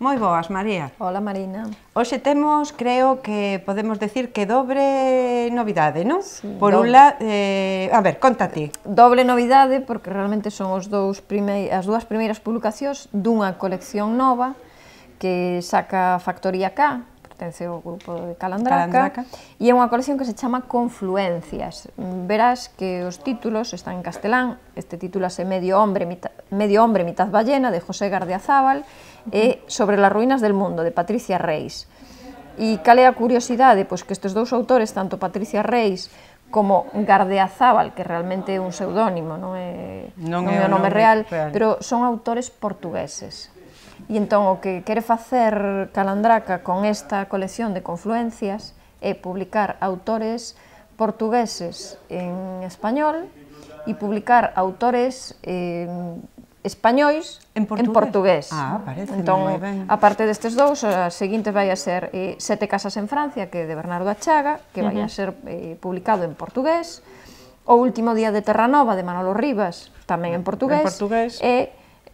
Moi boas, María. Hola, Marina. Hoxe temos, creo que podemos decir que dobre novidade, non? Sí, Por doble. un lado, eh, a ver, conta ti. Doble novidade porque realmente son os dous primei, as dúas primeiras publicacións dunha colección nova que saca Factoría K, pertence ao grupo de Calandraca, Calandraca, e é unha colección que se chama Confluencias. Verás que os títulos están en castelán, este título é Medio hombre, mitad, Medio hombre, mitad ballena, de José Gardeazábal, uh -huh. e Sobre las ruínas del mundo, de Patricia Reis. E cal é a curiosidade? Pois que estes dous autores, tanto Patricia Reis como Gardeazábal, que realmente é un pseudónimo, non é, non non é o nome, nome real, real, pero son autores portugueses. E entón o que quere facer Calandraca con esta colección de confluencias é publicar autores portugueses en español e publicar autores eh, españois en portugués. En portugués. Ah, parece entón, moi eh, ben. A parte destes dous, a seguinte vai a ser eh, Sete casas en Francia, que é de Bernardo Achaga, que vai a ser eh, publicado en portugués, O último día de Terranova, de Manolo Rivas, tamén en portugués, en portugués. e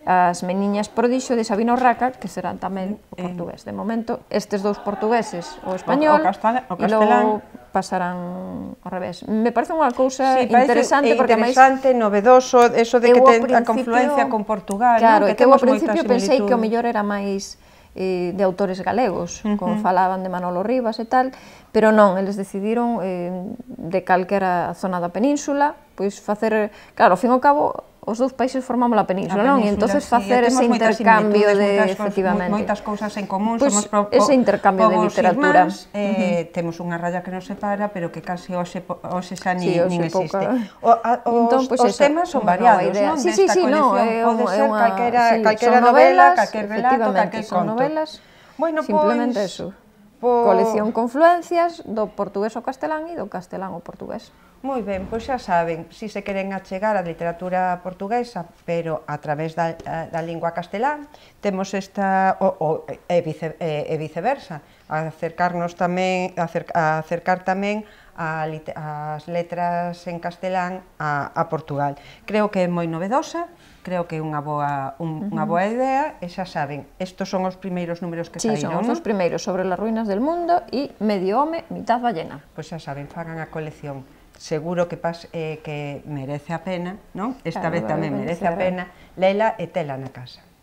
as meniñas prodixo de Sabino Raca, que serán tamén o eh, eh. portugués. De momento, estes dous portugueses, o español, o, o castel, o castelán. e logo pasarán ao revés. Me parece unha cousa sí, interesante, porque máis... interesante, máis... novedoso, eso de que ten a confluencia con Portugal, claro, non? que, que ao principio pensei que o mellor era máis eh, de autores galegos, uh -huh. como falaban de Manolo Rivas e tal, pero non, eles decidiron eh, de calquera zona da península, pois facer, claro, ao fin e ao cabo, os dous países formamos a península, a península non? E entonces sí, facer ese intercambio de moitas, efectivamente. Moitas cousas en común, pues, pois somos propo, ese intercambio de literatura. Irmáns, eh, uh -huh. temos unha raya que nos separa, pero que casi hoxe hoxe xa nin, sí, nin existe. Poca... O, a, entón, os, entón, pues, pois os temas son variados, idea. non? Sí, sí, sí, no, pode ser calquera, sí, calquera novela, calquer relato, calquer conto. Son novelas, bueno, pois simplemente pues, eso. Po... Colección Confluencias do portugués ao castelán e do castelán ao portugués. Moi ben, pois xa saben, si se queren achegar a literatura portuguesa, pero a través da, da lingua castelán, temos esta, o, o, e, vice, e, e viceversa, acercarnos tamén, acer, acercar tamén a, as letras en castelán a, a Portugal. Creo que é moi novedosa, creo que é unha boa, un, uh -huh. unha boa idea, e xa saben, estos son os primeiros números que sí, saíron. Sí, son os primeiros sobre as ruínas del mundo e medio home, mitad ballena. Pois xa saben, fagan a colección seguro que pas, eh, que merece a pena, non? Esta claro, vez tamén merece a pena, lela e tela na casa.